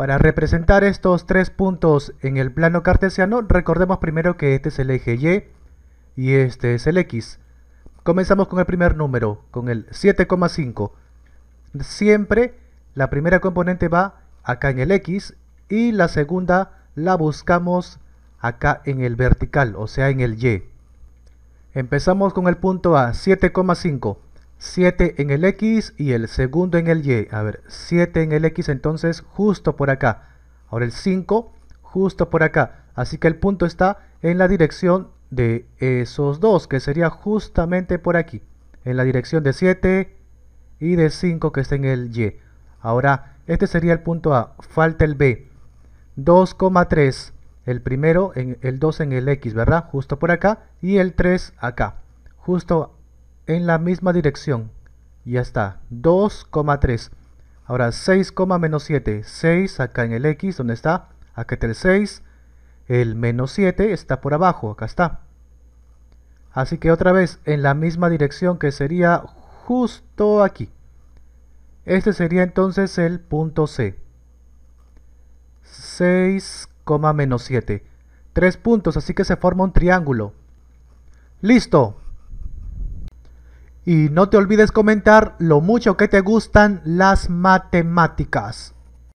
Para representar estos tres puntos en el plano cartesiano, recordemos primero que este es el eje Y y este es el X. Comenzamos con el primer número, con el 7,5. Siempre la primera componente va acá en el X y la segunda la buscamos acá en el vertical, o sea en el Y. Empezamos con el punto A, 7,5. 7 en el X y el segundo en el Y. A ver, 7 en el X entonces justo por acá. Ahora el 5 justo por acá. Así que el punto está en la dirección de esos dos, que sería justamente por aquí. En la dirección de 7 y de 5 que está en el Y. Ahora, este sería el punto A. Falta el B. 2,3. El primero, en, el 2 en el X, ¿verdad? Justo por acá. Y el 3 acá. Justo en la misma dirección. Ya está, 2,3. Ahora 6, menos 7, 6 acá en el X, ¿dónde está? Acá está el 6, el menos 7 está por abajo, acá está. Así que otra vez en la misma dirección que sería justo aquí. Este sería entonces el punto C. 6, menos 7. Tres puntos, así que se forma un triángulo. ¡Listo! Y no te olvides comentar lo mucho que te gustan las matemáticas.